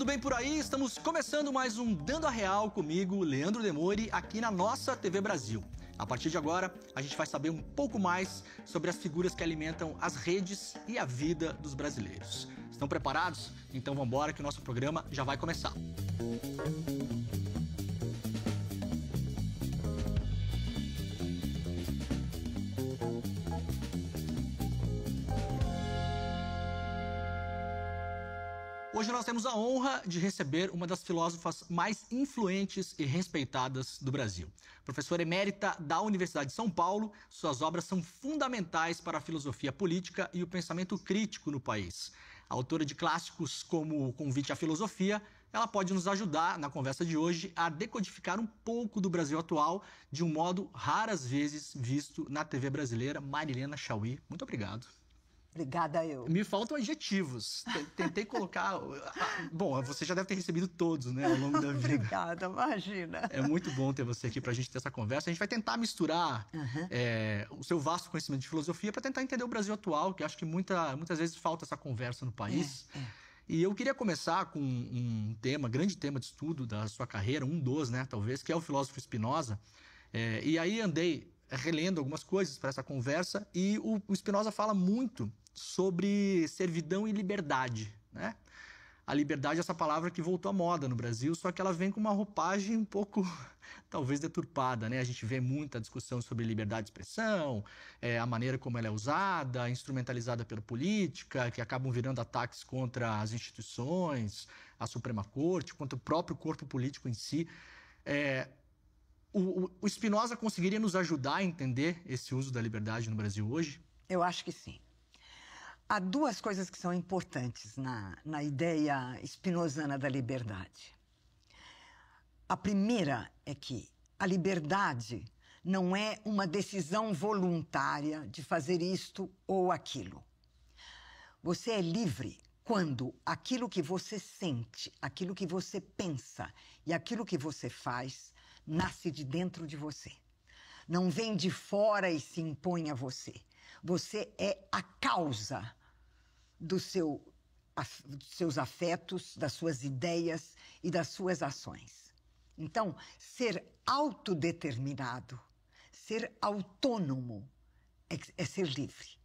tudo bem por aí? Estamos começando mais um Dando a Real comigo, Leandro Demore, aqui na nossa TV Brasil. A partir de agora, a gente vai saber um pouco mais sobre as figuras que alimentam as redes e a vida dos brasileiros. Estão preparados? Então vamos embora que o nosso programa já vai começar. Música Hoje nós temos a honra de receber uma das filósofas mais influentes e respeitadas do Brasil. Professora emérita da Universidade de São Paulo, suas obras são fundamentais para a filosofia política e o pensamento crítico no país. Autora de clássicos como O Convite à Filosofia, ela pode nos ajudar na conversa de hoje a decodificar um pouco do Brasil atual de um modo raras vezes visto na TV brasileira. Marilena Chauí, muito obrigado. Obrigada, eu. Me faltam adjetivos. Tentei colocar. Bom, você já deve ter recebido todos, né, ao longo da vida. Obrigada, imagina. É muito bom ter você aqui para a gente ter essa conversa. A gente vai tentar misturar uhum. é, o seu vasto conhecimento de filosofia para tentar entender o Brasil atual, que acho que muita, muitas vezes falta essa conversa no país. É, é. E eu queria começar com um tema, grande tema de estudo da sua carreira, um dos, né, talvez, que é o filósofo Spinoza. É, e aí andei relendo algumas coisas para essa conversa e o, o Spinoza fala muito sobre servidão e liberdade, né? A liberdade é essa palavra que voltou à moda no Brasil, só que ela vem com uma roupagem um pouco, talvez, deturpada, né? A gente vê muita discussão sobre liberdade de expressão, é, a maneira como ela é usada, instrumentalizada pela política, que acabam virando ataques contra as instituições, a Suprema Corte, contra o próprio corpo político em si. É, o, o Spinoza conseguiria nos ajudar a entender esse uso da liberdade no Brasil hoje? Eu acho que sim. Há duas coisas que são importantes na, na ideia spinozana da liberdade. A primeira é que a liberdade não é uma decisão voluntária de fazer isto ou aquilo. Você é livre quando aquilo que você sente, aquilo que você pensa e aquilo que você faz nasce de dentro de você. Não vem de fora e se impõe a você. Você é a causa do seu, dos seus afetos, das suas ideias e das suas ações. Então, ser autodeterminado, ser autônomo, é, é ser livre.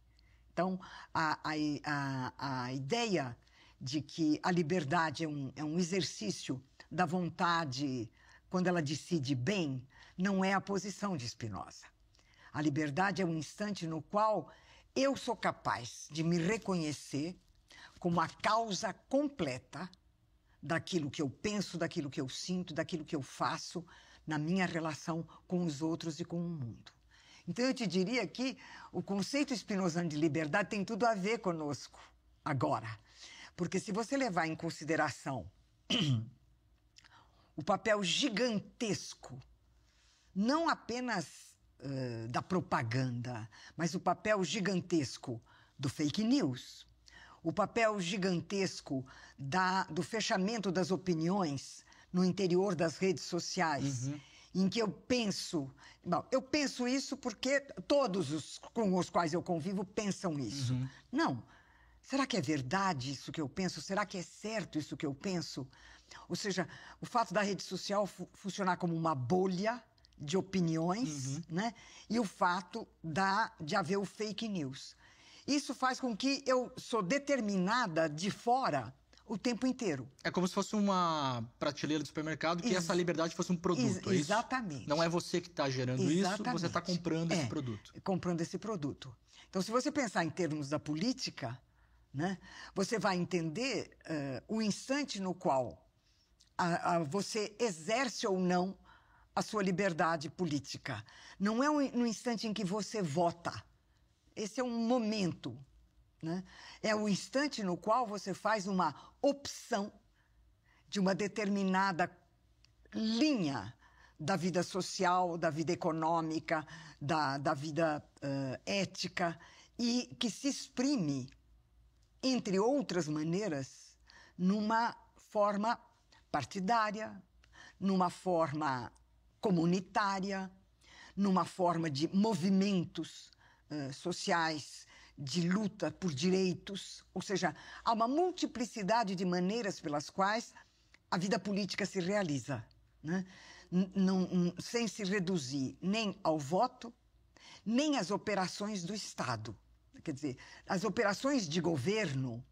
Então, a, a, a, ideia de que a liberdade é um, é um exercício da vontade, quando ela decide bem, não é a posição de Spinoza. A liberdade é um instante no qual eu sou capaz de me reconhecer como a causa completa daquilo que eu penso, daquilo que eu sinto, daquilo que eu faço na minha relação com os outros e com o mundo. Então eu te diria que o conceito spinozano de liberdade tem tudo a ver conosco agora. Porque se você levar em consideração o papel gigantesco, não apenas uh, da propaganda, mas o papel gigantesco do fake news, o papel gigantesco da, do fechamento das opiniões no interior das redes sociais. Uhum em que eu penso. Bom, eu penso isso porque todos os com os quais eu convivo pensam isso. Uhum. Não. Será que é verdade isso que eu penso? Será que é certo isso que eu penso? Ou seja, o fato da rede social fu funcionar como uma bolha de opiniões, uhum. né? E o fato da, de haver o fake news. Isso faz com que eu sou determinada de fora o tempo inteiro. É como se fosse uma prateleira do supermercado que Ex essa liberdade fosse um produto. É ex exatamente. É Não é você que está gerando exatamente. isso, você está comprando é, esse produto. Comprando esse produto. Então, se você pensar em termos da política, né, você vai entender uh, o instante no qual a, a, você exerce ou não a sua liberdade política. Não é um, no instante em que você vota. Esse é um momento. Né? É o instante no qual você faz uma opção de uma determinada linha da vida social, da vida econômica, da, da vida uh, ética, e que se exprime, entre outras maneiras, numa forma partidária, numa forma comunitária, numa forma de movimentos uh, sociais de luta por direitos, ou seja, há uma multiplicidade de maneiras pelas quais a vida política se realiza, né? Não, sem se reduzir nem ao voto, nem às operações do Estado. Quer dizer, as operações de governo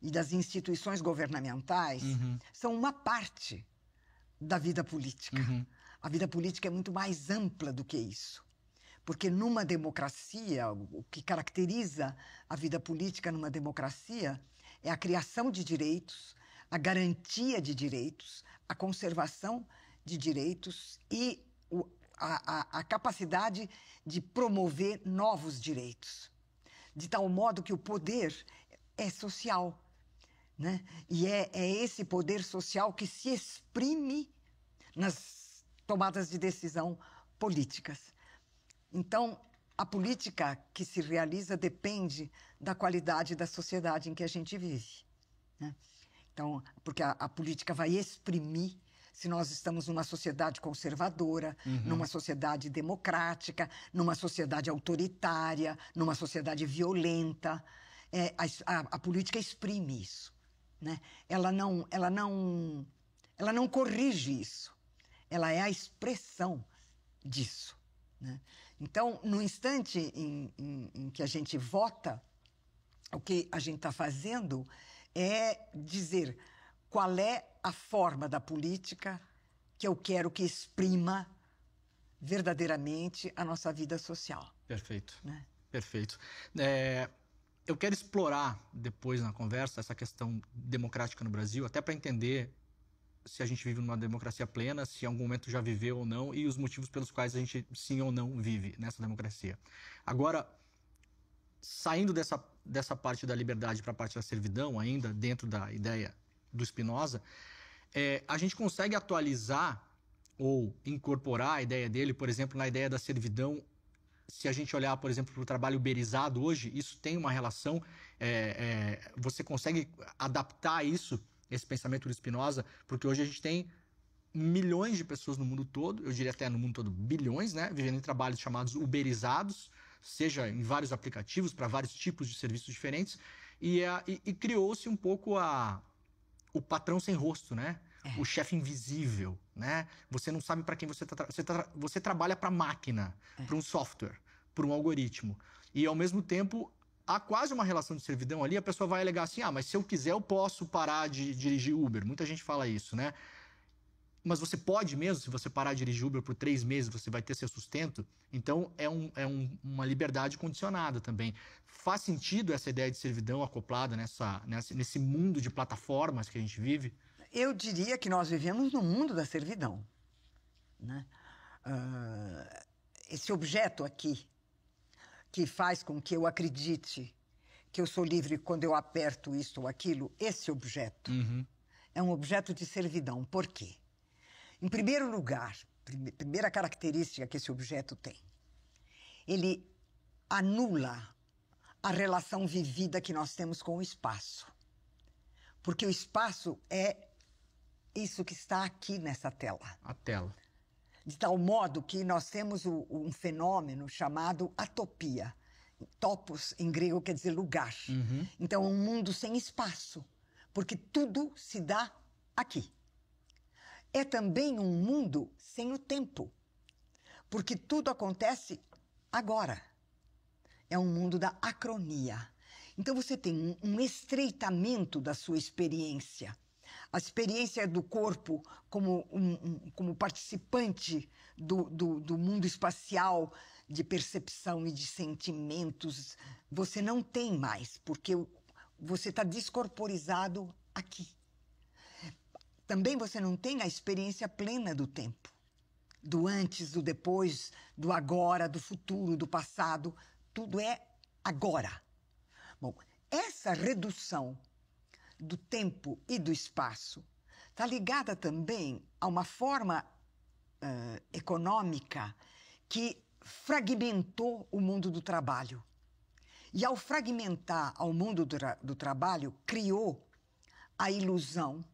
e das instituições governamentais uhum. são uma parte da vida política. Uhum. A vida política é muito mais ampla do que isso. Porque numa democracia, o que caracteriza a vida política numa democracia é a criação de direitos, a garantia de direitos, a conservação de direitos e o, a, a, a capacidade de promover novos direitos. De tal modo que o poder é social. Né? E é, é esse poder social que se exprime nas tomadas de decisão políticas. Então, a política que se realiza depende da qualidade da sociedade em que a gente vive. Né? Então, porque a, a, política vai exprimir se nós estamos numa sociedade conservadora, uhum. numa sociedade democrática, numa sociedade autoritária, numa sociedade violenta. É, a, a, a política exprime isso. Né? Ela, não, ela, não, ela não corrige isso, ela é a expressão disso. Né? Então, no instante em, em, em que a gente vota, o que a gente está fazendo é dizer qual é a forma da política que eu quero que exprima verdadeiramente a nossa vida social. Perfeito. Né? Perfeito. É, eu quero explorar depois na conversa essa questão democrática no Brasil, até para entender se a gente vive numa democracia plena, se em algum momento já viveu ou não, e os motivos pelos quais a gente sim ou não vive nessa democracia. Agora, saindo dessa, dessa parte da liberdade para a parte da servidão, ainda dentro da ideia do Spinoza, é, a gente consegue atualizar ou incorporar a ideia dele, por exemplo, na ideia da servidão se a gente olhar, por exemplo, para o trabalho uberizado hoje, isso tem uma relação. É, é, você consegue adaptar isso, esse pensamento do Spinoza, porque hoje a gente tem milhões de pessoas no mundo todo, eu diria até no mundo todo bilhões, né, vivendo em trabalhos chamados uberizados, seja em vários aplicativos para vários tipos de serviços diferentes, e, é, e, e criou-se um pouco a, o patrão sem rosto, né? É. o chefe invisível, né? Você não sabe para quem você tá você, tá, você trabalha para máquina, é. para um software, para um algoritmo. E ao mesmo tempo há quase uma relação de servidão ali, a pessoa vai alegar assim: "Ah, mas se eu quiser eu posso parar de dirigir Uber". Muita gente fala isso, né? Mas você pode mesmo, se você parar de dirigir Uber por três meses, você vai ter seu sustento. Então é, um, é um, uma liberdade condicionada também. Faz sentido essa ideia de servidão acoplada nessa, nessa, nesse mundo de plataformas que a gente vive? Eu diria que nós vivemos no mundo da servidão. Né? Uh, esse objeto aqui, que faz com que eu acredite que eu sou livre quando eu aperto isto ou aquilo, esse objeto uhum. é um objeto de servidão. Por quê? Em primeiro lugar, primeira característica que esse objeto tem, ele anula a relação vivida que nós temos com o espaço. Porque o espaço é isso que está aqui nessa tela. A tela. De tal modo que nós temos o, um fenômeno chamado atopia. Topos, em grego, quer dizer lugar. Uhum. Então, é um mundo sem espaço, porque tudo se dá aqui. É também um mundo sem o tempo, porque tudo acontece agora. É um mundo da acronia. Então, você tem um estreitamento da sua experiência a experiência do corpo como, um, um, como participante do, do, do mundo espacial de percepção e de sentimentos, você não tem mais, porque você está descorporizado aqui. Também você não tem a experiência plena do tempo, do antes, do depois, do agora, do futuro, do passado. Tudo é agora. Bom, essa redução do tempo e do espaço. Está ligada também a uma forma uh, econômica que fragmentou o mundo do trabalho. E ao fragmentar ao mundo do, do trabalho, criou a ilusão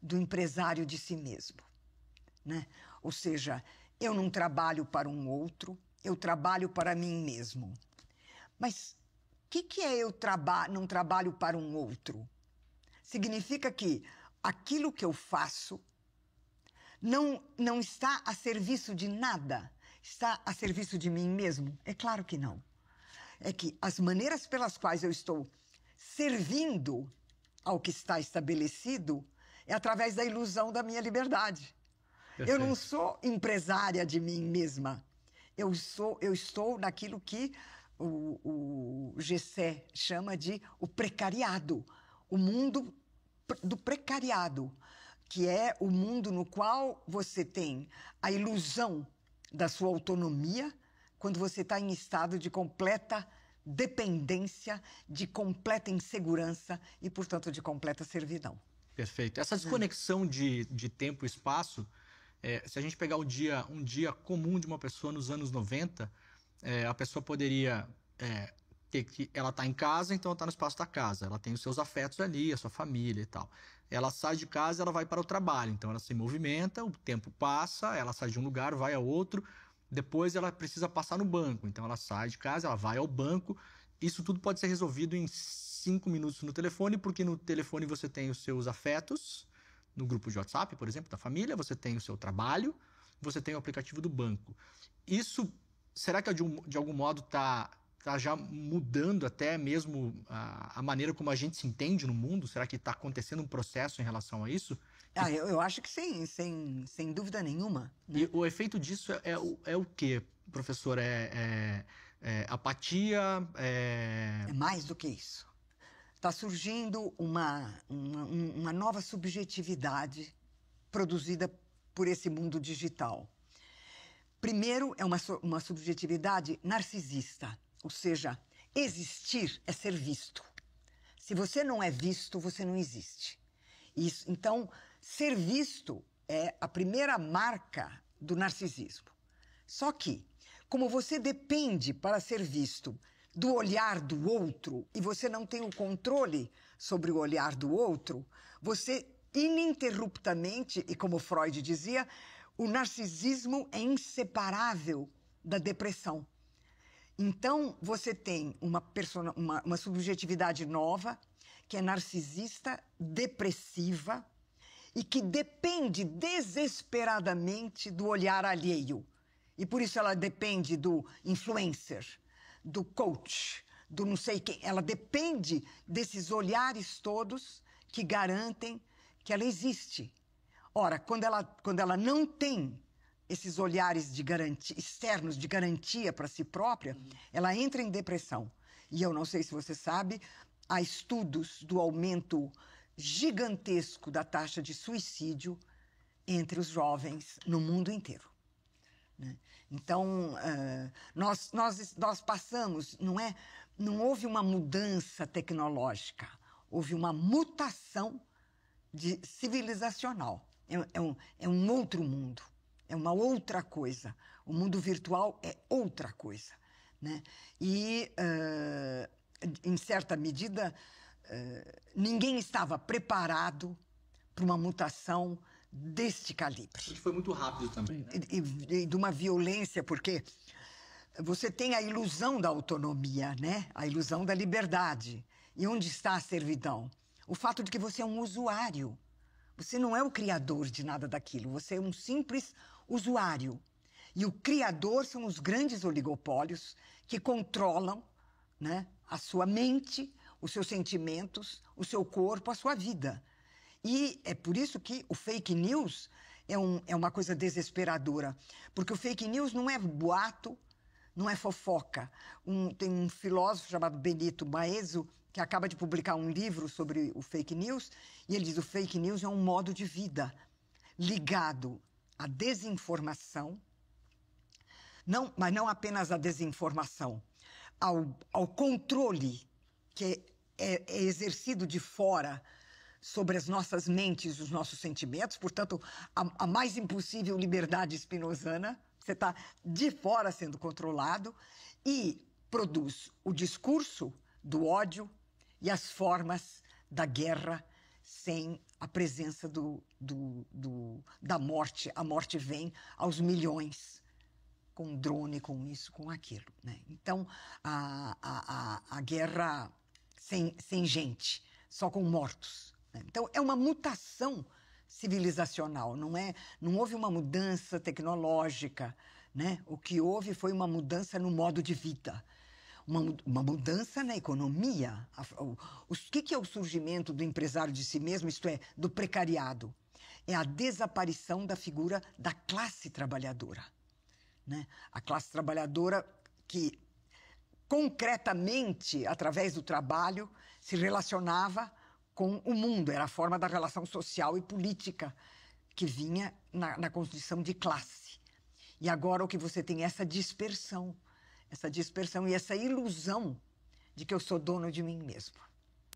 do empresário de si mesmo. Né? Ou seja, eu não trabalho para um outro, eu trabalho para mim mesmo. Mas o que, que é eu traba não trabalho para um outro? significa que aquilo que eu faço não, não está a serviço de nada, está a serviço de mim mesmo? É claro que não. É que as maneiras pelas quais eu estou servindo ao que está estabelecido é através da ilusão da minha liberdade. Perfeito. Eu não sou empresária de mim mesma. Eu sou, eu estou naquilo que o, o Gessé chama de o precariado, o mundo do precariado, que é o mundo no qual você tem a ilusão da sua autonomia quando você está em estado de completa dependência, de completa insegurança e, portanto, de completa servidão. Perfeito. Essa desconexão de, de tempo e espaço, é, se a gente pegar um dia, um dia comum de uma pessoa nos anos 90, é, a pessoa poderia é, que. Ela está em casa, então ela tá no espaço da casa. Ela tem os seus afetos ali, a sua família e tal. Ela sai de casa, ela vai para o trabalho. Então ela se movimenta, o tempo passa, ela sai de um lugar, vai a outro. Depois ela precisa passar no banco. Então ela sai de casa, ela vai ao banco. Isso tudo pode ser resolvido em cinco minutos no telefone, porque no telefone você tem os seus afetos, no grupo de WhatsApp, por exemplo, da família, você tem o seu trabalho, você tem o aplicativo do banco. Isso, será que de, um, de algum modo está está já mudando até mesmo a, a, maneira como a gente se entende no mundo? Será que está acontecendo um processo em relação a isso? Ah, eu, eu acho que sim, sem, sem dúvida nenhuma. Né? E o efeito disso é, é, é o quê, professor? É, é, é apatia? É... é mais do que isso. Está surgindo uma, uma, uma nova subjetividade produzida por esse mundo digital. Primeiro, é uma, uma subjetividade narcisista. Ou seja, existir é ser visto. Se você não é visto, você não existe. Isso, então, ser visto é a primeira marca do narcisismo. Só que, como você depende para ser visto do olhar do outro e você não tem o controle sobre o olhar do outro, você ininterruptamente, e como Freud dizia, o narcisismo é inseparável da depressão. Então, você tem uma, persona, uma, uma subjetividade nova, que é narcisista, depressiva e que depende desesperadamente do olhar alheio. E por isso ela depende do influencer, do coach, do não sei quem. Ela depende desses olhares todos que garantem que ela existe. Ora, quando ela, quando ela não tem esses olhares de garantia, externos de garantia para si própria, uhum. ela entra em depressão. E eu não sei se você sabe, há estudos do aumento gigantesco da taxa de suicídio entre os jovens no mundo inteiro. Né? Então, uh, nós, nós, nós passamos, não é? Não houve uma mudança tecnológica, houve uma mutação de, civilizacional. É, é, um, é um outro mundo é uma outra coisa. O mundo virtual é outra coisa. Né? E, uh, em certa medida, uh, ninguém estava preparado para uma mutação deste calibre. foi muito rápido também. Né? E, e, e de uma violência, porque você tem a ilusão da autonomia, né? a ilusão da liberdade. E onde está a servidão? O fato de que você é um usuário. Você não é o criador de nada daquilo, você é um simples usuário e o criador são os grandes oligopólios que controlam né, a sua mente, os seus sentimentos, o seu corpo, a sua vida. E é por isso que o fake news é, um, é uma coisa desesperadora. Porque o fake news não é boato, não é fofoca. Um, tem um filósofo chamado Benito Maeso que acaba de publicar um livro sobre o fake news e ele diz: o fake news é um modo de vida ligado a desinformação, não, mas não apenas a desinformação, ao, ao controle que é, é exercido de fora sobre as nossas mentes, os nossos sentimentos, portanto, a, a mais impossível liberdade espinozana, você está de fora sendo controlado, e produz o discurso do ódio e as formas da guerra sem a presença do, do, do, da morte. A morte vem aos milhões com drone, com isso, com aquilo. Né? Então, a, a, a, a guerra sem, sem gente, só com mortos. Né? Então, é uma mutação civilizacional, não é? Não houve uma mudança tecnológica, né? O que houve foi uma mudança no modo de vida, uma, uma mudança na economia. O, o que, que é o surgimento do empresário de si mesmo, isto é, do precariado? É a desaparição da figura da classe trabalhadora. Né? A classe trabalhadora que concretamente, através do trabalho, se relacionava com o mundo, era a forma da relação social e política que vinha na, na, de classe. E agora o que você tem é essa dispersão essa dispersão e essa ilusão de que eu sou dono de mim mesmo.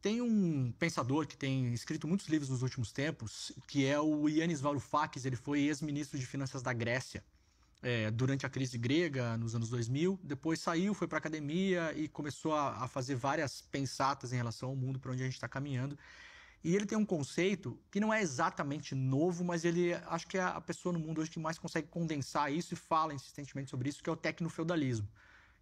Tem um pensador que tem escrito muitos livros nos últimos tempos, que é o Yanis Varoufakis, ele foi ex-ministro de finanças da Grécia. É, durante a crise grega, nos anos 2000. Depois saiu, foi para academia e começou a, a, fazer várias pensatas em relação ao mundo para onde a gente está caminhando. E ele tem um conceito que não é exatamente novo, mas ele acho que é a pessoa no mundo hoje que mais consegue condensar isso e fala insistentemente sobre isso, que é o tecnofeudalismo.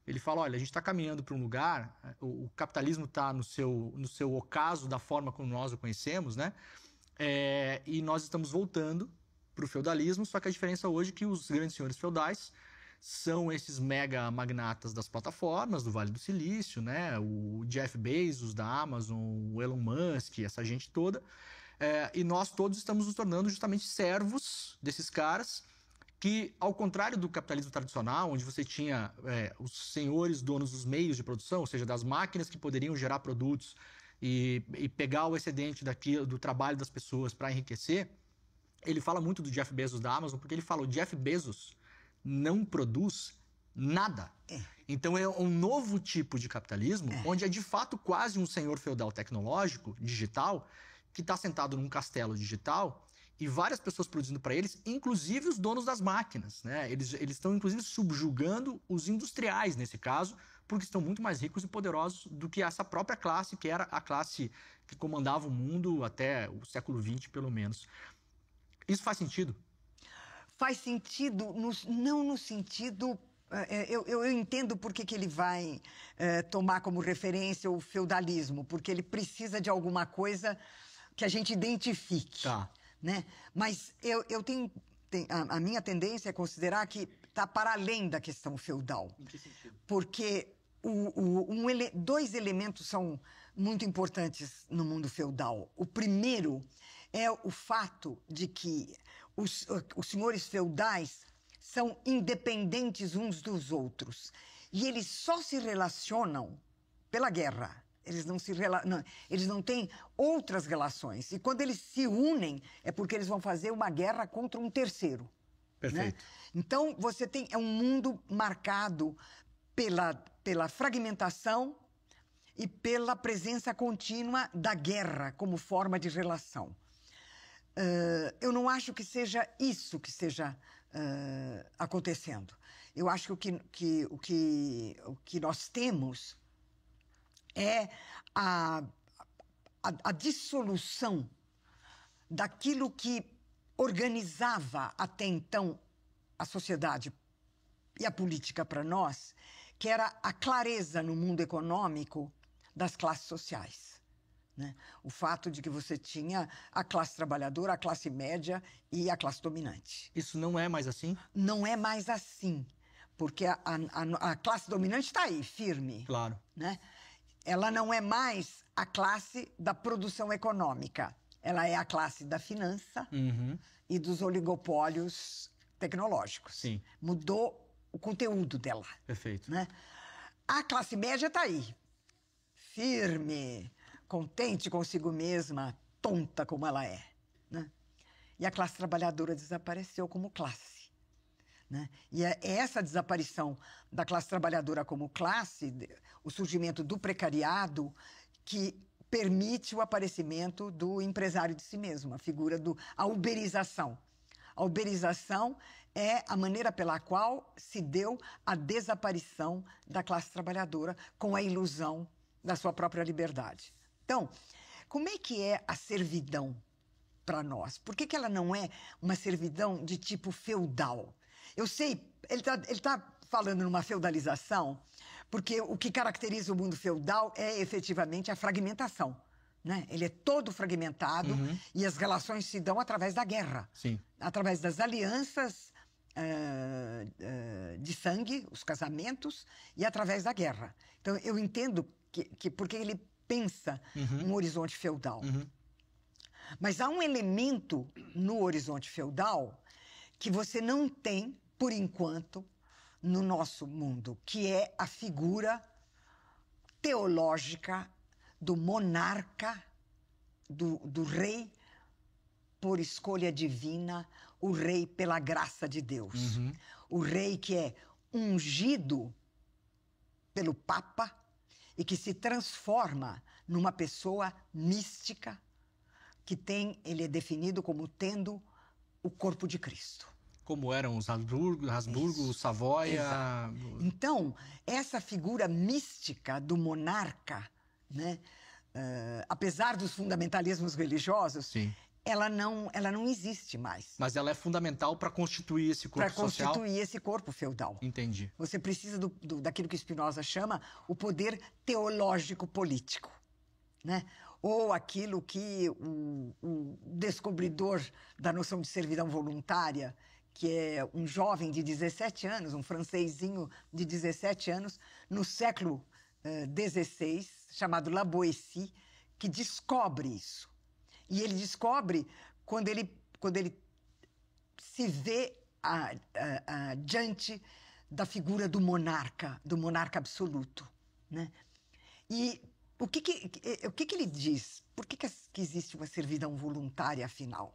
Ele fala: olha, a gente está caminhando para um lugar, o, o capitalismo está no seu, no seu ocaso da forma como nós o conhecemos, né? É, e nós estamos voltando para o feudalismo, só que a diferença hoje é que os grandes senhores feudais são esses mega magnatas das plataformas do Vale do Silício, né? O Jeff Bezos da Amazon, o Elon Musk, essa gente toda. É, e nós todos estamos nos tornando justamente servos desses caras que, ao contrário do capitalismo tradicional, onde você tinha é, os senhores donos dos meios de produção, ou seja, das máquinas que poderiam gerar produtos e, e pegar o excedente daquilo, do trabalho das pessoas para enriquecer, ele fala muito do Jeff Bezos da Amazon, porque ele fala: o Jeff Bezos não produz nada. É. Então é um novo tipo de capitalismo, é. onde é de fato quase um senhor feudal tecnológico, digital, que está sentado num castelo digital e várias pessoas produzindo para eles, inclusive os donos das máquinas. Né? Eles estão, inclusive, subjugando os industriais nesse caso, porque estão muito mais ricos e poderosos do que essa própria classe, que era a classe que comandava o mundo até o século XX, pelo menos. Isso faz sentido? Faz sentido, no, não no sentido é, é, eu, eu, eu, entendo por que, que ele vai é, tomar como referência o feudalismo, porque ele precisa de alguma coisa que a gente identifique. Tá né? Mas eu, eu tenho. Tem, a, a, minha tendência é considerar que está para além da questão feudal. Em que sentido? Porque o, o, um ele, dois elementos são muito importantes no mundo feudal. O primeiro é o fato de que os, os senhores feudais são independentes uns dos outros. E eles só se relacionam pela guerra. Eles não se rela... não, eles não têm outras relações. E quando eles se unem, é porque eles vão fazer uma guerra contra um terceiro. Né? Perfeito. Né? Então, você tem é um mundo marcado pela, pela fragmentação e pela presença contínua da guerra como forma de relação. Uh, eu não acho que seja isso que esteja uh, ah, acontecendo. Eu acho que o que, o que, o que nós temos é a, a, a dissolução daquilo que organizava até então a sociedade e a política para nós, que era a clareza no mundo econômico das classes sociais. Né? O fato de que você tinha a classe trabalhadora, a classe média e a classe dominante. Isso não é mais assim? Não é mais assim. Porque a, a, a classe dominante está aí, firme. Claro. Né? ela não é mais a classe da produção econômica. Ela é a classe da finança uhum. e dos oligopólios tecnológicos. Sim. Mudou o conteúdo dela. Perfeito. Né? A classe média está aí, firme, contente consigo mesma, tonta como ela é. Né? E a classe trabalhadora desapareceu como classe. Né? E é, é essa desaparição da classe trabalhadora como classe, o surgimento do precariado, que permite o aparecimento do empresário de si mesmo, a figura do a uberização. A uberização é a maneira pela qual se deu a desaparição da classe trabalhadora com a ilusão da sua própria liberdade. Então, como é que é a servidão para nós? Por que, que ela não é uma servidão de tipo feudal? Eu sei, ele está ele tá falando numa feudalização, porque o que caracteriza o mundo feudal é efetivamente a fragmentação. Né? Ele é todo fragmentado uhum. e as relações se dão através da guerra, Sim. através das alianças uh, uh, de sangue, os casamentos e através da guerra. Então eu entendo que, que porque ele pensa uhum. um horizonte feudal, uhum. mas há um elemento no horizonte feudal que você não tem por enquanto, no nosso mundo, que é a figura teológica do monarca, do, do rei por escolha divina, o rei pela graça de Deus. Uhum. O rei que é ungido pelo Papa e que se transforma numa pessoa mística que tem, ele é definido como tendo o corpo de Cristo como eram os Habsburgo, Habsburgo Savoia. Exato. Então, essa figura mística do monarca, né? Uh, apesar dos fundamentalismos religiosos, Sim. Ela não, ela não existe mais. Mas ela é fundamental para constituir esse corpo social? Para constituir esse corpo feudal. Entendi. Você precisa do, do daquilo que Spinoza chama o poder teológico-político. Né? ou aquilo que o, o, descobridor da noção de servidão voluntária que é um jovem de 17 anos, um francesinho de 17 anos, no século XVI, eh, chamado La Boétie, que descobre isso. E ele descobre quando ele, quando ele se vê a, a, a, diante da figura do monarca, do monarca absoluto. Né? E o que, que o que, que ele diz? Por que, que existe uma servidão voluntária, afinal?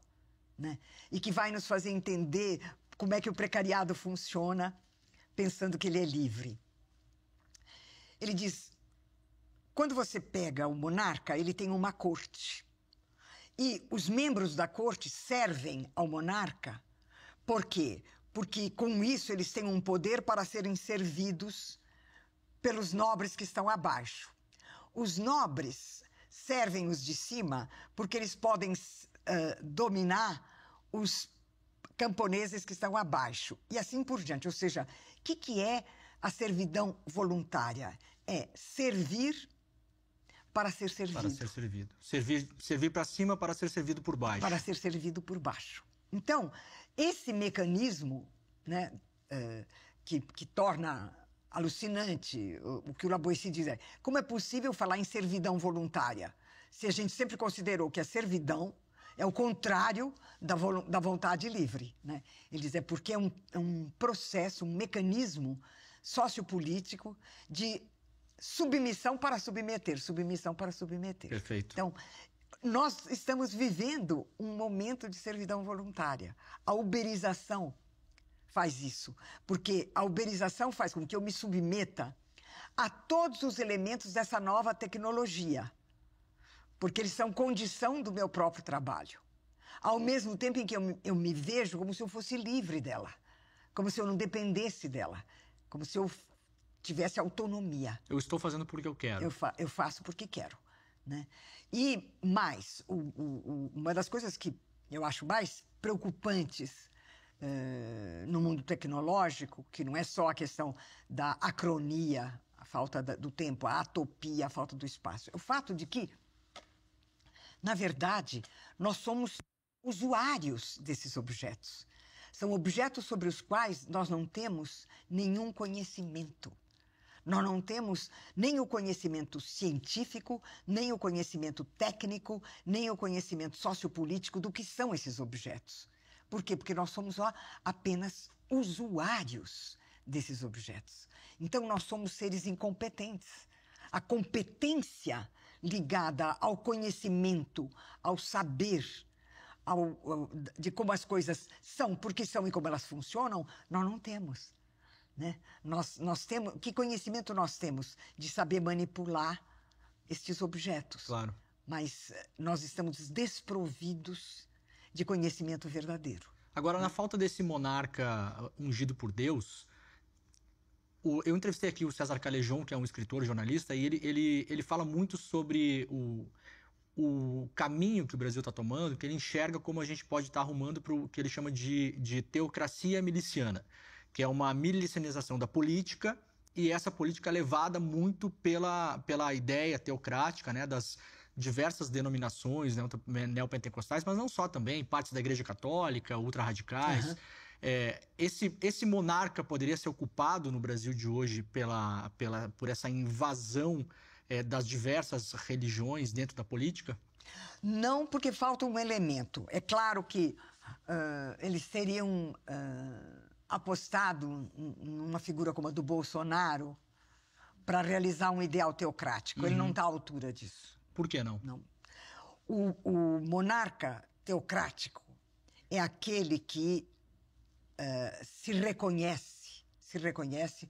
né? E que vai nos fazer entender como é que o precariado funciona, pensando que ele é livre. Ele diz: quando você pega o monarca, ele tem uma corte. E os membros da corte servem ao monarca. Por quê? Porque com isso eles têm um poder para serem servidos pelos nobres que estão abaixo. Os nobres servem os de cima porque eles podem uh, dominar os camponeses que estão abaixo e assim por diante. Ou seja, o que, que é a servidão voluntária? É servir para ser servido. Para ser servido. Servir, servir para cima para ser servido por baixo. Para ser servido por baixo. Então, esse mecanismo né, uh, que, que torna alucinante o, o que o Laboissi diz é como é possível falar em servidão voluntária se a gente sempre considerou que a servidão é o contrário da, vo da vontade livre. Né? Ele diz, é porque é um, é um processo, um mecanismo sociopolítico de submissão para submeter, submissão para submeter. Perfeito. Então, nós estamos vivendo um momento de servidão voluntária. A uberização faz isso, porque a uberização faz com que eu me submeta a todos os elementos dessa nova tecnologia porque eles são condição do meu próprio trabalho. Ao mesmo tempo em que eu, eu me vejo como se eu fosse livre dela, como se eu não dependesse dela, como se eu tivesse autonomia. Eu estou fazendo porque eu quero. Eu, fa eu faço porque quero. Né? E mais, o, o, o, uma das coisas que eu acho mais preocupantes uh, no mundo tecnológico, que não é só a questão da acronia, a falta da, do tempo, a atopia, a falta do espaço, é o fato de que na verdade, nós somos usuários desses objetos. São objetos sobre os quais nós não temos nenhum conhecimento. Nós não temos nem o conhecimento científico, nem o conhecimento técnico, nem o conhecimento sociopolítico do que são esses objetos. Por quê? Porque nós somos ó, apenas usuários desses objetos. Então, nós somos seres incompetentes. A competência ligada ao conhecimento, ao saber, ao, de como as coisas são, porque são e como elas funcionam, nós não temos. Né? Nós, nós temos que conhecimento nós temos de saber manipular estes objetos. Claro. Mas eh, nós estamos desprovidos de conhecimento verdadeiro. Agora, né? na falta desse monarca ah, ungido por Deus, o, eu entrevistei aqui o César Calejon, que é um escritor, jornalista, e ele, ele, ele fala muito sobre o, o caminho que o Brasil está tomando, que ele enxerga como a gente pode estar tá arrumando para o que ele chama de, de teocracia miliciana, que é uma milicianização da política e essa política é levada muito pela, pela ideia teocrática né, das diversas denominações né, né neopentecostais, mas não só também, partes da Igreja Católica, ultrarradicais. Uhum. É, esse, esse monarca poderia ser ocupado no Brasil de hoje pela, pela, por essa invasão é, das diversas religiões dentro da política? Não, porque falta um elemento. É claro que uh, eles teriam uh, apostado numa figura como a do Bolsonaro para realizar um ideal teocrático. Uhum. Ele não está uhum. à altura disso. Por que não? Não. O, o monarca teocrático é aquele que eh, se reconhece, se reconhece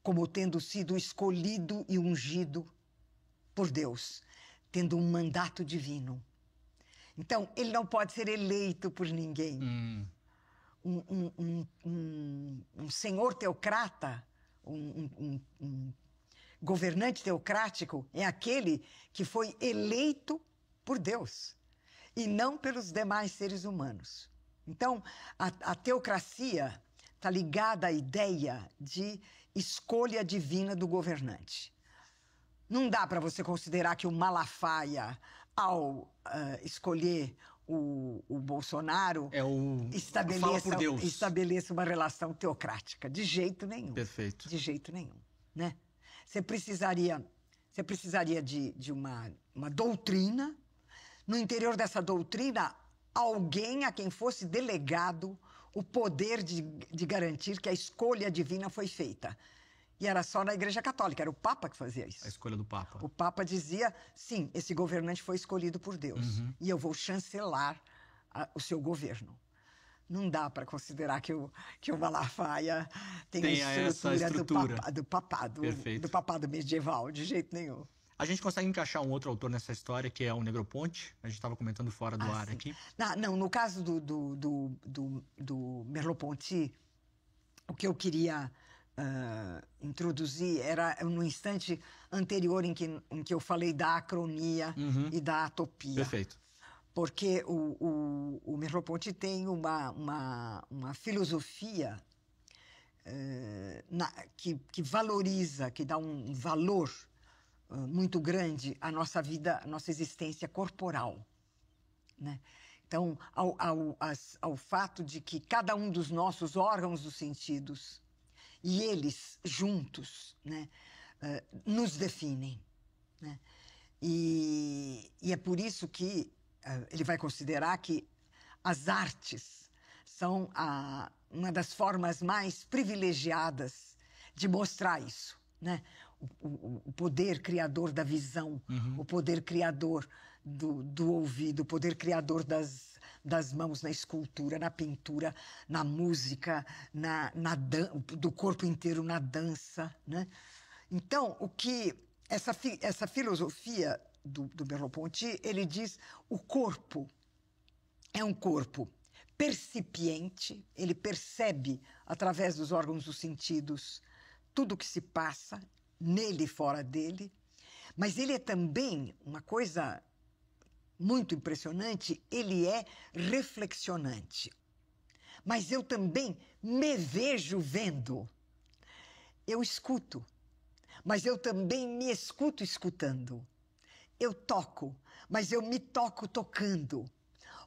como tendo sido escolhido e ungido por Deus, tendo um mandato divino. Então, ele não pode ser eleito por ninguém. Hum. Um, um, um, um, senhor teocrata, um, governante teocrático, é aquele que foi eleito por Deus e não pelos demais seres humanos. Então, a, a teocracia está ligada à ideia de escolha divina do governante. Não dá para você considerar que o Malafaia, ao uh, escolher o, o, Bolsonaro, é o, estabeleça, estabeleça uma relação teocrática. De jeito nenhum. Perfeito. De jeito nenhum. Né? Você precisaria, você precisaria de, de uma, uma doutrina. No interior dessa doutrina, alguém a quem fosse delegado o poder de, de garantir que a escolha divina foi feita. E era só na Igreja Católica, era o Papa que fazia isso. A escolha do Papa. O Papa dizia: sim, esse governante foi escolhido por Deus uhum. e eu vou chancelar a, o seu governo. Não dá para considerar que o, que o Malafaia tem, tem a estrutura, estrutura. Do, papa, do papado, Perfeito. do papado medieval, de jeito nenhum. A gente consegue encaixar um outro autor nessa história, que é o Negroponte. A gente estava comentando fora do ah, ar sim. aqui. Não, não, no caso do, do, do, do, do Merleau-Ponty, o que eu queria uh, introduzir era no instante anterior em que, em que eu falei da acronia uhum. e da atopia. Perfeito. Porque o, o, o Merleau-Ponty tem uma, uma, uma filosofia uh, na, que, que valoriza, que dá um valor ah, muito grande a nossa vida, à nossa existência corporal. Né? Então, ao, ao, ao fato de que cada um dos nossos órgãos dos sentidos e eles juntos né, ah, nos definem. Né? E, e, é por isso que uh, ele vai considerar que as artes são a, uma das formas mais privilegiadas de mostrar isso. Né? o, o poder criador da visão, uhum. o poder criador do, do ouvido, o poder criador das, das mãos na escultura, na pintura, na música, na, na do corpo inteiro na dança. Né? Então, o que essa, fi, essa filosofia do, do Merleau-Ponty, ele diz o corpo é um corpo percipiente, ele percebe através dos órgãos dos sentidos tudo o que se passa, nele e fora dele. Mas ele é também uma coisa muito impressionante, ele é reflexionante. Mas eu também me vejo vendo. Eu escuto, mas eu também me escuto escutando. Eu toco, mas eu me toco tocando.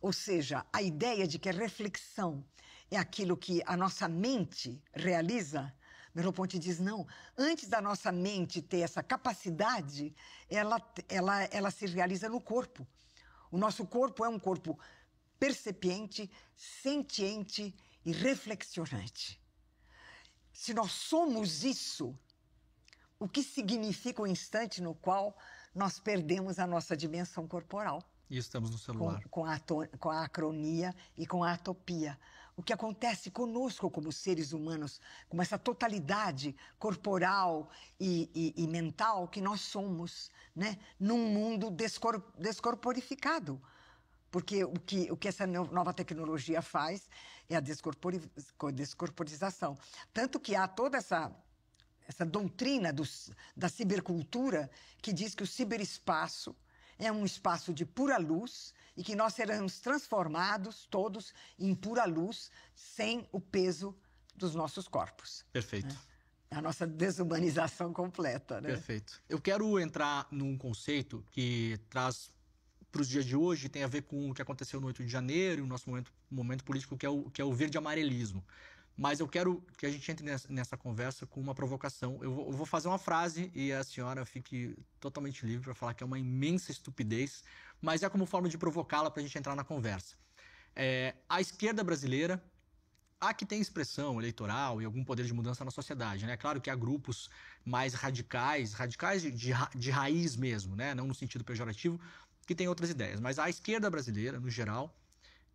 Ou seja, a ideia de que a reflexão é aquilo que a nossa mente realiza, Merleau-Ponty diz, não, antes da nossa mente ter essa capacidade, ela, ela, ela se realiza no corpo. O nosso corpo é um corpo percepiente, sentiente e reflexionante. Se nós somos isso, o que significa o instante no qual nós perdemos a nossa dimensão corporal? E estamos no celular. Com, com, a, com a acronia e com a atopia o que acontece conosco como seres humanos, com essa totalidade corporal e, e, e mental que nós somos, né? num mundo descor descorporificado. Porque o que, o que essa nova tecnologia faz é a descorporização. Tanto que há toda essa essa doutrina da cibercultura que diz que o ciberespaço é um espaço de pura luz e que nós seremos transformados todos em pura luz, sem o peso dos nossos corpos. Né? Perfeito. Né? a nossa desumanização completa, né? Perfeito. Eu quero entrar num conceito que traz para os dias de hoje, tem a ver com o que aconteceu no 8 de janeiro, o nosso momento, momento político, que é o, que é o verde-amarelismo. Mas eu quero que a gente entre nessa, conversa com uma provocação. eu vou, fazer uma frase e a senhora fique totalmente livre para falar que é uma imensa estupidez, mas é como forma de provocá-la para a gente entrar na conversa. É, a esquerda brasileira, há que tem expressão eleitoral e algum poder de mudança na sociedade, né? Claro que há grupos mais radicais, radicais de, de, de raiz mesmo, né? Não no sentido pejorativo, que tem outras ideias. Mas a esquerda brasileira, no geral,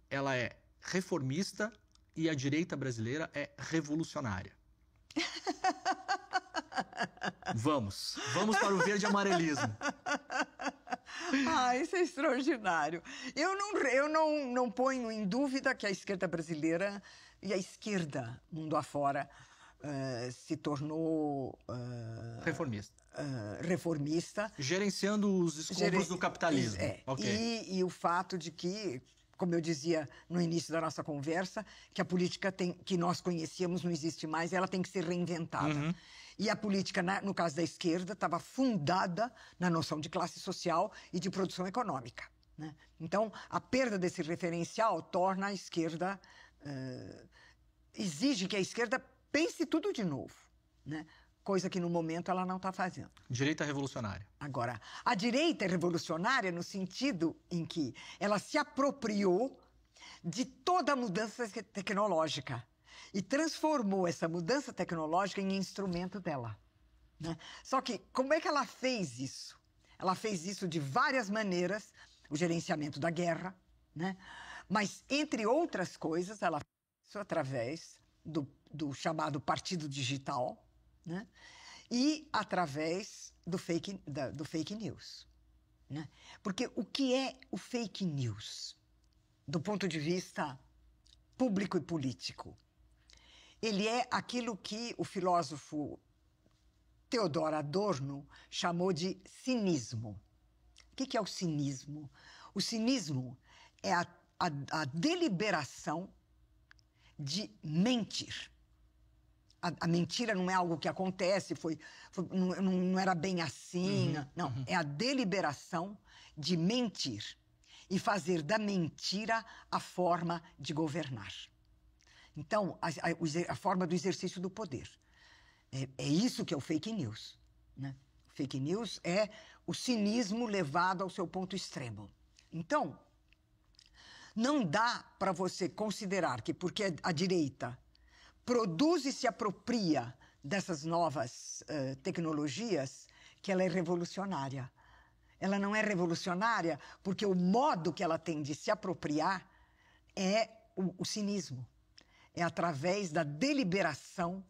ela é reformista e a direita brasileira é revolucionária. Vamos, vamos para o verde amarelismo. ah, isso é extraordinário. Eu não, eu não, não ponho em dúvida que a esquerda brasileira e a esquerda mundo afora Uh, se tornou uh, reformista. Uh, reformista. Gerenciando os escombros do capitalismo. É. Okay. E, e, o fato de que, como eu dizia no início da nossa conversa, que a política tem, que nós conhecíamos não existe mais, ela tem que ser reinventada. Uhum. E a política, né, no caso da esquerda, estava fundada na noção de classe social e de produção econômica. Né? Então, a perda desse referencial torna a esquerda. Uh, exige que a esquerda pense tudo de novo. Né? Coisa que no momento ela não está fazendo. Direita revolucionária. Agora, a direita é revolucionária no sentido em que ela se apropriou de toda a mudança tecnológica e transformou essa mudança tecnológica em instrumento dela. Né? Só que como é que ela fez isso? Ela fez isso de várias maneiras, o gerenciamento da guerra, né? mas entre outras coisas, ela fez isso através do, do chamado partido digital né? e através do fake, da, do fake news. Né? Porque o que é o fake news do ponto de vista público e político? Ele é aquilo que o filósofo Teodoro Adorno chamou de cinismo. O que é o cinismo? O cinismo é a, a, a deliberação de mentir. A, a, mentira não é algo que acontece, foi, foi não, não, era bem assim. Uhum, não, uhum. é a deliberação de mentir e fazer da mentira a forma de governar. Então, a, a, a forma do exercício do poder. É, é isso que é o fake news. Né? Fake news é o cinismo levado ao seu ponto extremo. Então, não dá para você considerar que porque a direita produz e se apropria dessas novas uh, tecnologias que ela é revolucionária. Ela não é revolucionária porque o modo que ela tem de se apropriar é o, o cinismo é através da deliberação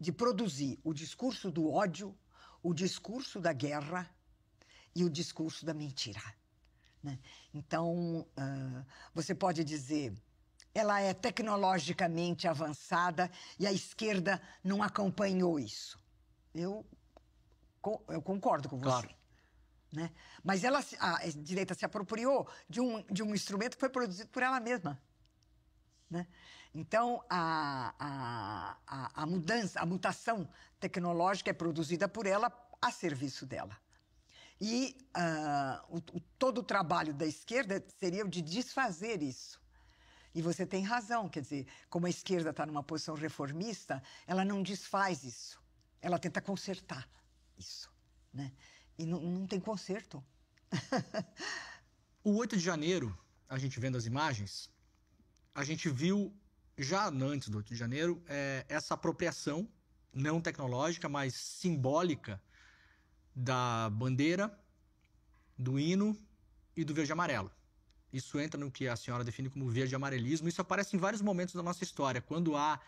de produzir o discurso do ódio, o discurso da guerra e o discurso da mentira. Né? Então, uh, você pode dizer. Ela é tecnologicamente avançada e a esquerda não acompanhou isso. Eu, eu concordo com você. Claro. Né? Mas ela, a direita se apropriou de um, de um instrumento que foi produzido por ela mesma. Né? Então, a, a, a mudança, a mutação tecnológica é produzida por ela a serviço dela. E uh, o, o, todo o trabalho da esquerda seria o de desfazer isso. E você tem razão, quer dizer, como a esquerda está numa posição reformista, ela não desfaz isso. Ela tenta consertar isso. Né? E não, não tem conserto. o 8 de janeiro, a gente vendo as imagens, a gente viu já antes do 8 de janeiro, é, essa apropriação não tecnológica, mas simbólica da bandeira, do hino e do verde amarelo. Isso entra no que a senhora define como verde amarelismo. Isso aparece em vários momentos da nossa história, quando há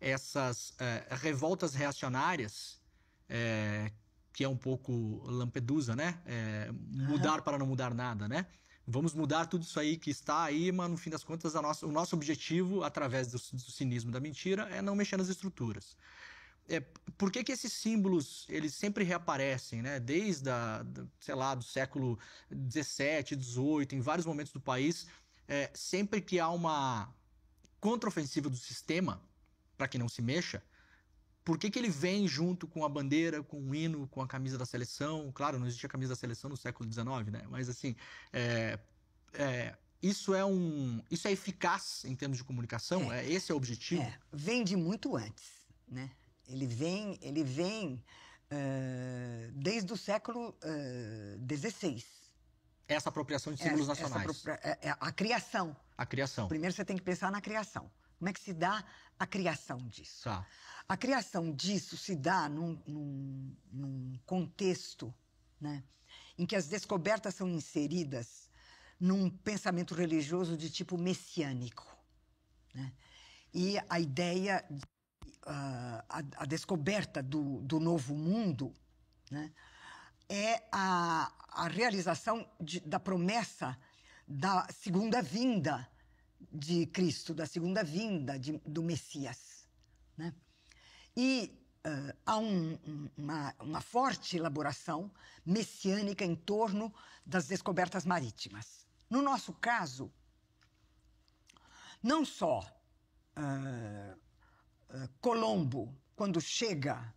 essas é, revoltas reacionárias, é, que é um pouco Lampedusa, né? É, mudar uhum. para não mudar nada, né? Vamos mudar tudo isso aí que está aí, mas no fim das contas, nossa, o nosso objetivo, através do, do cinismo da mentira, é não mexer nas estruturas. É, por que, que esses símbolos eles sempre reaparecem, né? Desde a, sei lá, do século XVII, XVIII, em vários momentos do país, é, sempre que há uma contraofensiva do sistema para que não se mexa, por que, que ele vem junto com a bandeira, com o hino, com a camisa da seleção? Claro, não existia camisa da seleção no século XIX, né? Mas assim, é, é, isso é um, isso é eficaz em termos de comunicação. É, é esse é o objetivo. É, vem de muito antes, né? Ele vem, ele vem uh, desde o século XVI. Uh, é essa apropriação de é símbolos essa, nacionais. Essa a, a criação. A criação. Primeiro você tem que pensar na criação. Como é que se dá a criação disso. Tá. A criação disso se dá num, num, num contexto né, em que as descobertas são inseridas num pensamento religioso de tipo messiânico. Né? E a ideia, de, uh, a, a, descoberta do, do novo mundo né, é a, a realização de, da promessa da segunda vinda de Cristo, da segunda vinda de, do Messias. Né? E uh, há um, uma, uma, forte elaboração messiânica em torno das descobertas marítimas. No nosso caso, não só uh, uh, Colombo, quando chega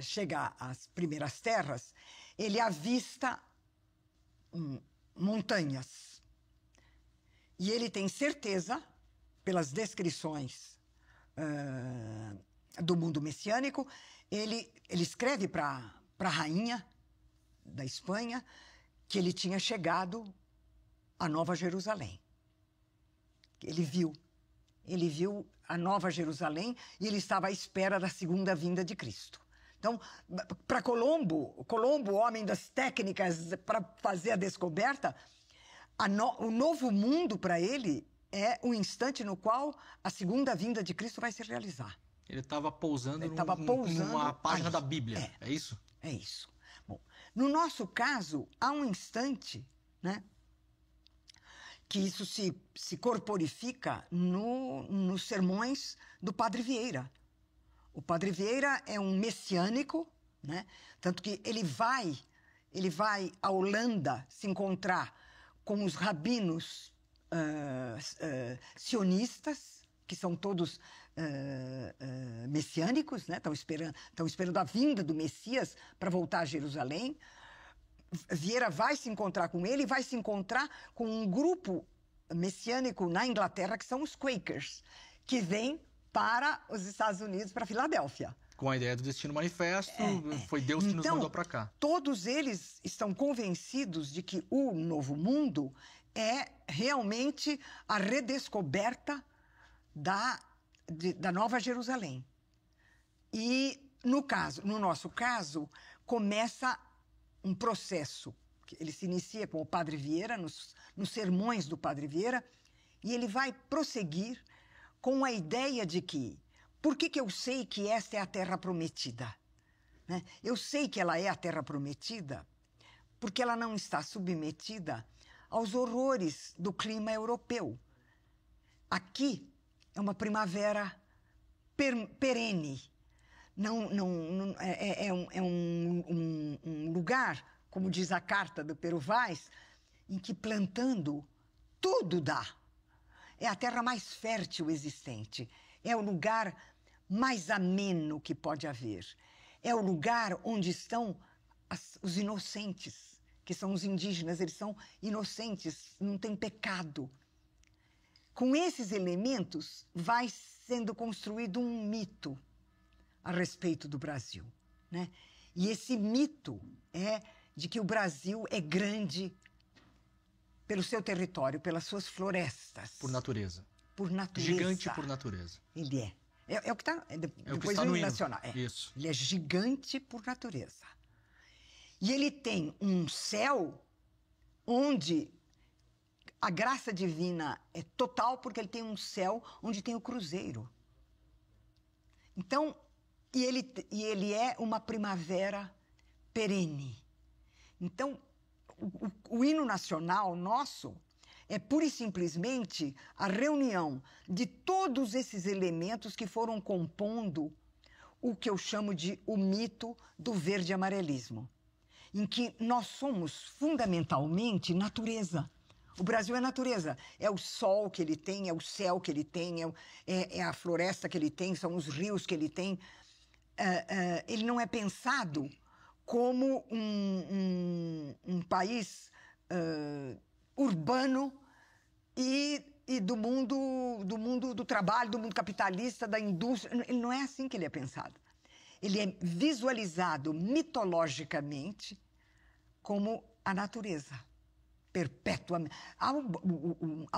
chega às primeiras terras, ele avista um, montanhas e ele tem certeza, pelas descrições uh, do mundo messiânico, ele, ele escreve para a rainha da Espanha que ele tinha chegado à Nova Jerusalém. Ele viu. Ele viu a Nova Jerusalém e ele estava à espera da segunda vinda de Cristo. Então, para Colombo, Colombo, homem das técnicas para fazer a descoberta, no, o novo mundo para ele é o instante no qual a segunda vinda de Cristo vai se realizar. Ele estava pousando, ele num, pousando numa página aí. da Bíblia, é. é isso? É isso. Bom, no nosso caso, há um instante, né? Que isso se, se corporifica no, nos sermões do Padre Vieira. O Padre Vieira é um messiânico, né? Tanto que ele vai, ele vai à Holanda se encontrar com os rabinos uh, uh, sionistas, que são todos uh, messiânicos, estão né? esperando, esperando a vinda do Messias para voltar a Jerusalém. Vieira vai se encontrar com ele, vai se encontrar com um grupo messiânico na Inglaterra, que são os Quakers, que vêm para os Estados Unidos, para Filadélfia com a ideia do Destino Manifesto, é, é. foi Deus que então, nos mandou para cá. Todos eles estão convencidos de que o novo mundo é realmente a redescoberta da, de, da Nova Jerusalém. E no caso, no nosso caso, começa um processo. Ele se inicia com o Padre Vieira, nos, nos sermões do Padre Vieira, e ele vai prosseguir com a ideia de que por que, que eu sei que esta é a terra prometida? Né? Eu sei que ela é a terra prometida porque ela não está submetida aos horrores do clima europeu. Aqui é uma primavera per perene. Não, não, não é, é, é um, é um, um, um, lugar, como diz a carta do Peru Vaz, em que plantando tudo dá. É a terra mais fértil existente. É o lugar mais ameno que pode haver. É o lugar onde estão as, os inocentes, que são os indígenas, eles são inocentes, não tem pecado. Com esses elementos, vai sendo construído um mito a respeito do Brasil. Né? E esse mito é de que o Brasil é grande pelo seu território, pelas suas florestas. Por natureza. Por natureza. Gigante por natureza. Ele é. É, é o que está. É depois é o, tá o nacional. É. Isso. Ele é gigante por natureza. E ele tem um céu onde a graça divina é total, porque ele tem um céu onde tem o cruzeiro. Então, e ele, e ele é uma primavera perene. Então, o, o, o hino nacional nosso é pura e simplesmente a reunião de todos esses elementos que foram compondo o que eu chamo de o mito do verde-amarelismo, em que nós somos fundamentalmente natureza. O Brasil é natureza. É o sol que ele tem, é o céu que ele tem, é, é, é a floresta que ele tem, são os rios que ele tem. Uh, uh, ele não é pensado como um, um, um país uh, urbano e, e do mundo do mundo do trabalho, do mundo capitalista, da indústria. Ele não é assim que ele é pensado. Ele é visualizado mitologicamente como a natureza perpetuamente. Há,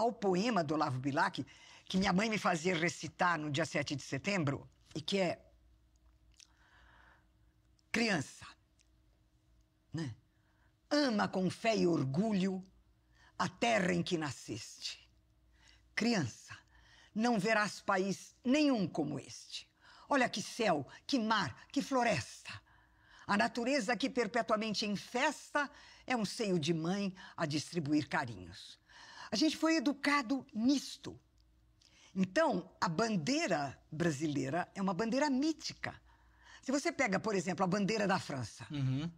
o poema do Olavo Bilac que minha mãe me fazia recitar no dia 7 de setembro e que é criança, né? Ama com fé e orgulho a terra em que nasceste. Criança, não verás país nenhum como este. Olha que céu, que mar, que floresta. A natureza que perpetuamente em festa é um seio de mãe a distribuir carinhos. A gente foi educado nisto. Então, a bandeira brasileira é uma bandeira mítica. Se você pega, por exemplo, a bandeira da França, uhum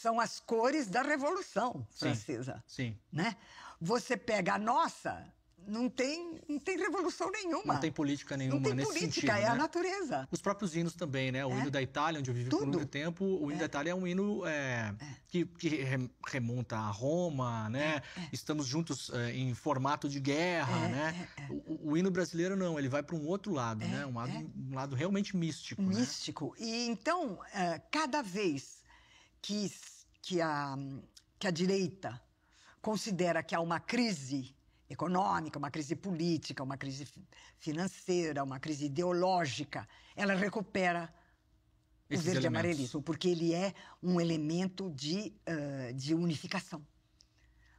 são as cores da Revolução Francesa. Sim. sim. Né? Você pega a nossa, não tem, não tem revolução nenhuma. Não tem política nenhuma não tem nesse política, sentido. é né? a natureza. Os próprios hinos também, né? O é. hino da Itália, onde eu vivi Tudo. por muito tempo, o hino é. da Itália é um hino é, é. que, que, remonta a Roma, né? É, é. Estamos juntos em formato de guerra, né? O, o, hino brasileiro não, ele vai para um outro lado, né? Um lado, um lado realmente místico. Né? Místico. Né? E então, cada vez que, que, a, que a direita considera que há uma crise econômica, uma crise política, uma crise financeira, uma crise ideológica, ela recupera Esses o verde amarelismo, porque ele é um elemento de, uh, de unificação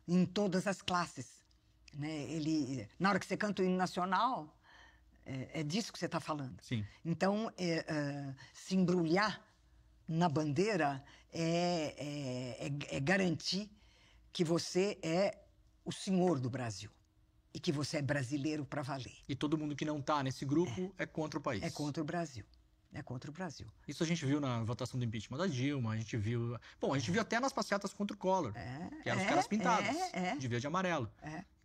em todas as classes. Né? Ele, na hora que você canta o hino nacional, é, é disso que você está falando. Sim. Então, é, uh, se embrulhar na bandeira é, é, é, é garantir que você é o senhor do Brasil e que você é brasileiro para valer. E todo mundo que não está nesse grupo é. é. contra o país. É contra o Brasil. É contra o Brasil. Isso a gente viu na votação do impeachment da Dilma, a gente viu. Bom, a gente é. viu até nas passeatas contra o Collor, é. que eram os caras é, pintados, é, de verde e amarelo.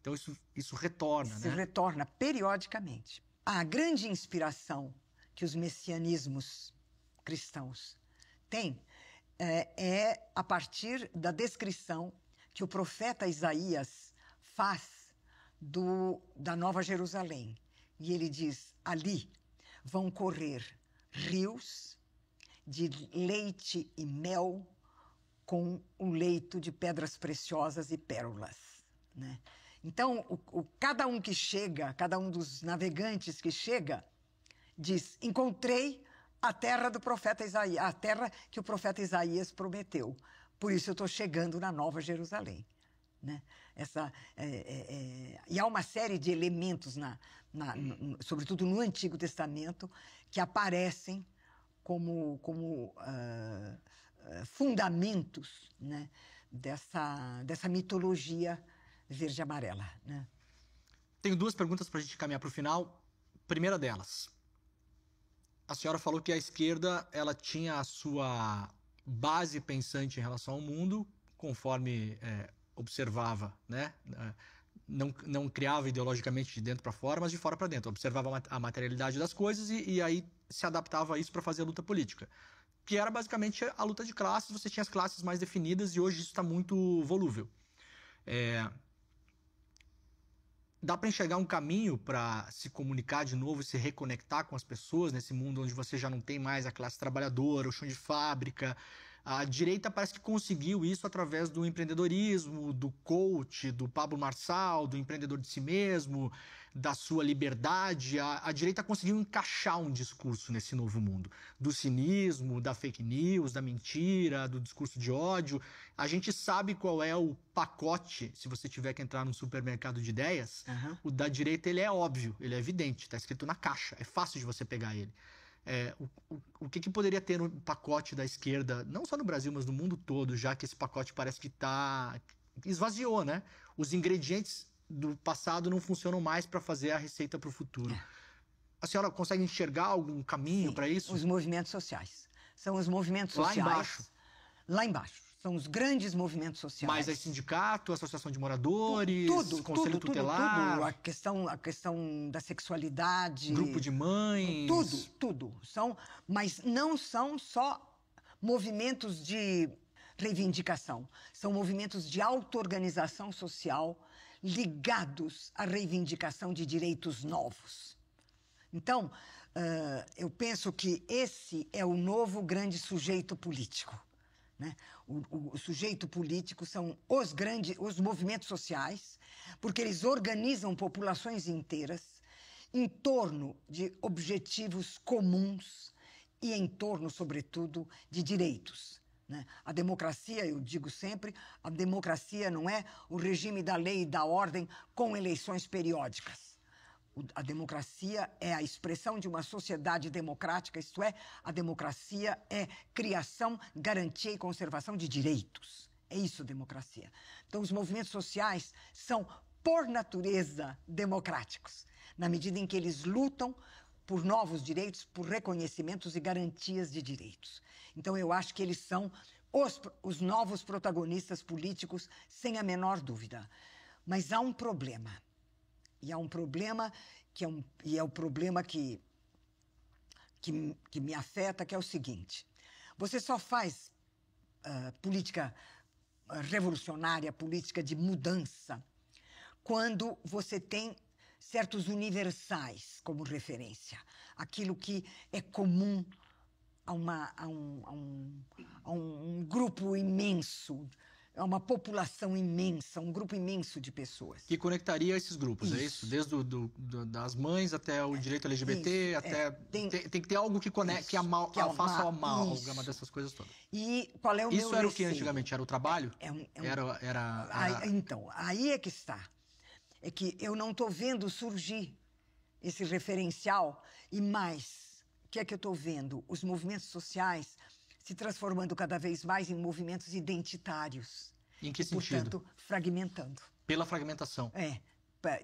Então isso, isso retorna, isso né? retorna periodicamente. A grande inspiração que os messianismos cristãos têm é, é a partir da descrição que o profeta Isaías faz do, da Nova Jerusalém. E ele diz: ali vão correr rios de leite e mel com um leito de pedras preciosas e pérolas. Né? Então, o, o, cada um que chega, cada um dos navegantes que chega, diz: encontrei a terra do profeta Isaías, a terra que o profeta Isaías prometeu. Por isso eu estou chegando na Nova Jerusalém. Né? Essa, é, é, é, e há uma série de elementos, na, na no, sobretudo no Antigo Testamento, que aparecem como, como uh, fundamentos né? dessa, dessa mitologia verde-amarela. Né? Tenho duas perguntas para a gente caminhar para o final. Primeira delas, a senhora falou que a esquerda ela tinha a sua base pensante em relação ao mundo, conforme é, observava, né? É, não, não criava ideologicamente de dentro para fora, mas de fora para dentro. Observava a materialidade das coisas e, e aí se adaptava a isso para fazer a luta política. Que era basicamente a luta de classes, você tinha as classes mais definidas e hoje isso está muito volúvel. É, dá para enxergar um caminho para se comunicar de novo, se reconectar com as pessoas nesse mundo onde você já não tem mais a classe trabalhadora, o chão de fábrica, a direita parece que conseguiu isso através do empreendedorismo, do coach, do Pablo Marçal, do empreendedor de si mesmo, da sua liberdade. A, a direita conseguiu encaixar um discurso nesse novo mundo. Do cinismo, da fake news, da mentira, do discurso de ódio. A gente sabe qual é o pacote, se você tiver que entrar num supermercado de ideias, uhum. o da direita ele é óbvio, ele é evidente, está escrito na caixa, é fácil de você pegar ele é, o, o, que, que, poderia ter um pacote da esquerda, não só no Brasil, mas no mundo todo, já que esse pacote parece que está esvaziou, né? Os ingredientes do passado não funcionam mais para fazer a receita para o futuro. É. A senhora consegue enxergar algum caminho para isso? Os movimentos sociais. São os movimentos sociais. Lá embaixo. Lá embaixo são os grandes movimentos sociais. Mas é sindicato, associação de moradores, tudo, conselho tudo, tutelar. Tudo, tudo. A, questão, a questão da sexualidade. Grupo de mães. Tudo, tudo. São, mas não são só movimentos de reivindicação. São movimentos de autoorganização social ligados à reivindicação de direitos novos. Então, uh, eu penso que esse é o novo grande sujeito político. Né? O, o, sujeito político são os grandes, os movimentos sociais, porque eles organizam populações inteiras em torno de objetivos comuns e em torno, sobretudo, de direitos. Né? A democracia, eu digo sempre, a democracia não é o regime da lei e da ordem com eleições periódicas a democracia é a expressão de uma sociedade democrática, isto é, a democracia é criação, garantia e conservação de direitos. É isso democracia. Então, os movimentos sociais são, por natureza, democráticos, na medida em que eles lutam por novos direitos, por reconhecimentos e garantias de direitos. Então, eu acho que eles são os, os novos protagonistas políticos, sem a menor dúvida. Mas há um problema e há um problema que é, um, e é o problema que, que, que me afeta, que é o seguinte. Você só faz uh, política ah, revolucionária, política de mudança, quando você tem certos universais como referência, aquilo que é comum a, uma, a, um, a, um, a um, um grupo imenso é uma população imensa, um grupo imenso de pessoas. Que conectaria esses grupos, isso. é isso? Desde do, do, do, das mães até o é, direito LGBT, isso, é. até. É, tem, tem, tem, que ter algo que conecte, que, amal, que faça uma amálgama dessas coisas todas. E qual é o Isso era receio? o que antigamente? Era o trabalho? É, é um, é um, era, era, era... Aí, então, aí é que está. É que eu não estou vendo surgir esse referencial e mais. O que é que eu estou vendo? Os movimentos sociais se transformando cada vez mais em movimentos identitários. Em que e, sentido? Portanto, fragmentando. Pela fragmentação. É.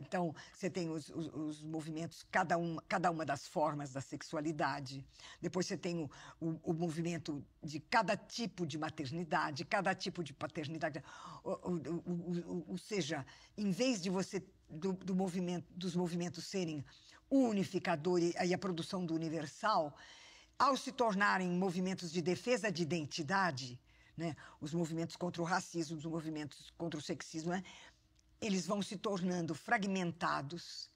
Então, você tem os, os, os, movimentos, cada, um, cada uma das formas da sexualidade. Depois, você tem o, o, o movimento de cada tipo de maternidade, cada tipo de paternidade. Ou, ou, ou seja, em vez de você. Do, do, movimento, dos movimentos serem unificador e a produção do universal, ao se tornarem movimentos de defesa de identidade, né, os movimentos contra o racismo, os movimentos contra o sexismo, né, eles vão se tornando fragmentados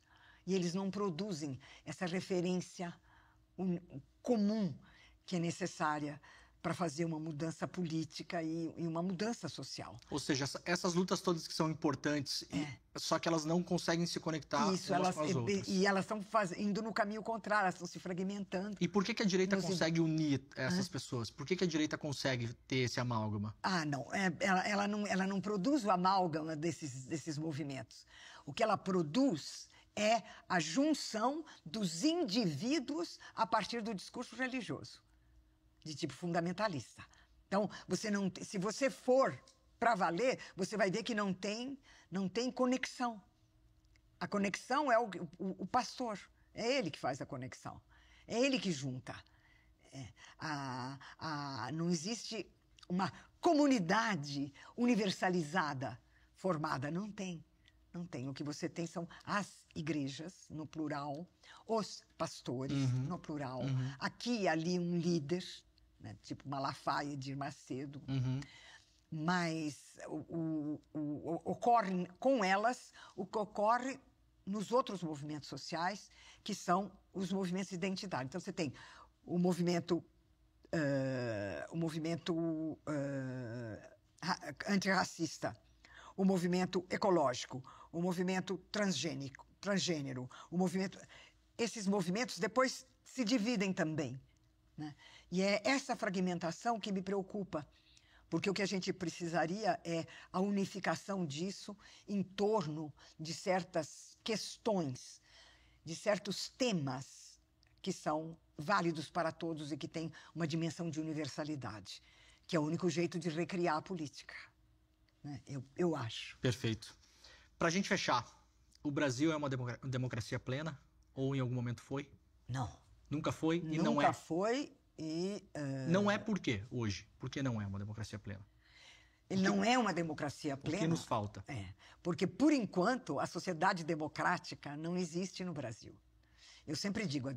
e eles não produzem essa referência comum que é necessária para fazer uma mudança política e, e, uma mudança social. Ou seja, essas lutas todas que são importantes, é. e, só que elas não conseguem se conectar Isso, elas, com as é, outras. E elas estão indo no caminho contrário, elas estão se fragmentando. E por que, que a direita Nos... consegue unir essas pessoas? Por que, que a direita consegue ter esse amálgama? Ah, não. É, ela, ela não. ela não produz o amálgama desses, desses movimentos. O que ela produz é a junção dos indivíduos a partir do discurso religioso de tipo fundamentalista. Então, você não, se você for para valer, você vai ver que não tem, não tem conexão. A conexão é o, o, o pastor, é ele que faz a conexão, é ele que junta. É, a, a, não existe uma comunidade universalizada formada, não tem. Não tem. O que você tem são as igrejas, no plural, os pastores, uhum. no plural. Uhum. Aqui e ali um líder, né? tipo Malafaia, Dir Macedo. Uhum. Mas o, o, o, ocorre com elas o que ocorre nos outros movimentos sociais, que são os movimentos de identidade. Então, você tem o movimento, uh, o movimento uh, antirracista, o movimento ecológico, o movimento transgênico, transgênero, o movimento... Esses movimentos depois se dividem também. Né? E é essa fragmentação que me preocupa, porque o que a gente precisaria é a unificação disso em torno de certas questões, de certos temas que são válidos para todos e que têm uma dimensão de universalidade, que é o único jeito de recriar a política. Né? Eu, eu acho. Perfeito. Para a gente fechar, o Brasil é uma democracia plena? Ou em algum momento foi? Não. Nunca foi e Nunca não é? Nunca foi e, uh... Não é por quê hoje? Porque não é uma democracia plena. Ele não é uma democracia plena. O que nos falta? É, porque por enquanto a sociedade democrática não existe no Brasil. Eu sempre digo,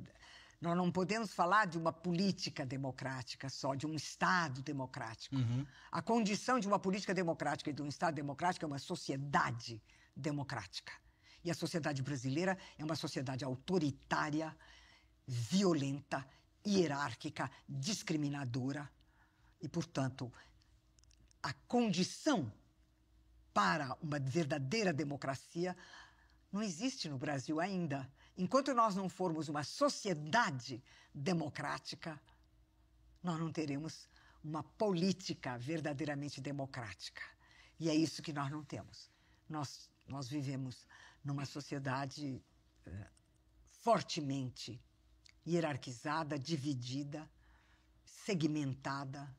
nós não podemos falar de uma política democrática só, de um Estado democrático. Uhum. A condição de uma política democrática e de um Estado democrático é uma sociedade democrática. E a sociedade brasileira é uma sociedade autoritária, violenta hierárquica, discriminadora e, portanto, a condição para uma verdadeira democracia não existe no Brasil ainda. Enquanto nós não formos uma sociedade democrática, nós não teremos uma política verdadeiramente democrática. E é isso que nós não temos. Nós, nós vivemos numa sociedade eh, fortemente hierarquizada, dividida, segmentada,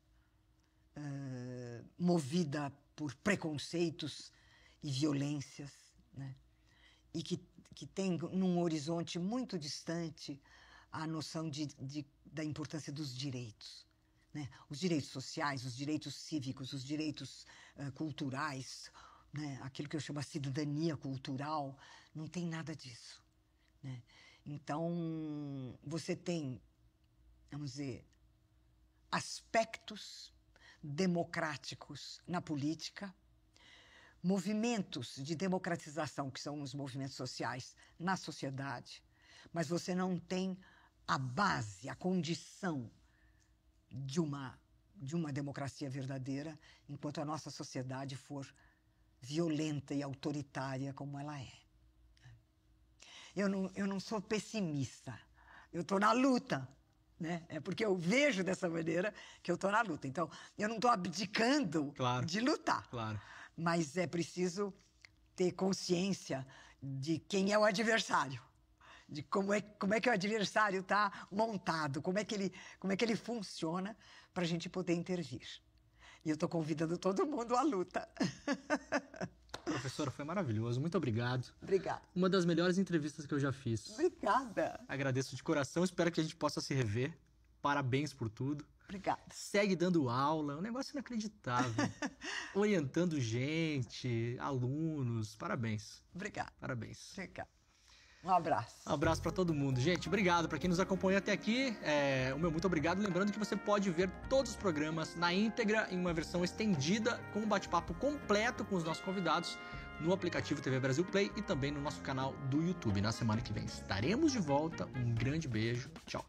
uh, movida por preconceitos e violências, né? e que, que tem num horizonte muito distante a noção de, de, da importância dos direitos. Né? Os direitos sociais, os direitos cívicos, os direitos uh, culturais, né? aquilo que eu chamo de cidadania cultural, não tem nada disso. Né? Então, você tem, vamos dizer, aspectos democráticos na política, movimentos de democratização, que são os movimentos sociais, na sociedade, mas você não tem a base, a condição de uma, de uma democracia verdadeira enquanto a nossa sociedade for violenta e autoritária como ela é eu não, eu não sou pessimista. Eu estou na luta. Né? É porque eu vejo dessa maneira que eu estou na luta. Então, eu não estou abdicando claro. de lutar. Claro. Mas é preciso ter consciência de quem é o adversário de como é, como é que o adversário está montado, como é que ele, como é que ele funciona para a gente poder intervir. E eu estou convidando todo mundo à luta. Professora, foi maravilhoso. Muito obrigado. Obrigada. Uma das melhores entrevistas que eu já fiz. Obrigada. Agradeço de coração. Espero que a gente possa se rever. Parabéns por tudo. Obrigada. Segue dando aula, é um negócio inacreditável. Orientando gente, alunos. Parabéns. Obrigada. Parabéns. Obrigada. Um abraço. Um abraço para todo mundo. Gente, obrigado para quem nos acompanhou até aqui. É, o meu muito obrigado. Lembrando que você pode ver todos os programas na íntegra, em uma versão estendida, com um bate-papo completo com os nossos convidados no aplicativo TV Brasil Play e também no nosso canal do YouTube. Na semana que vem estaremos de volta. Um grande beijo. Tchau.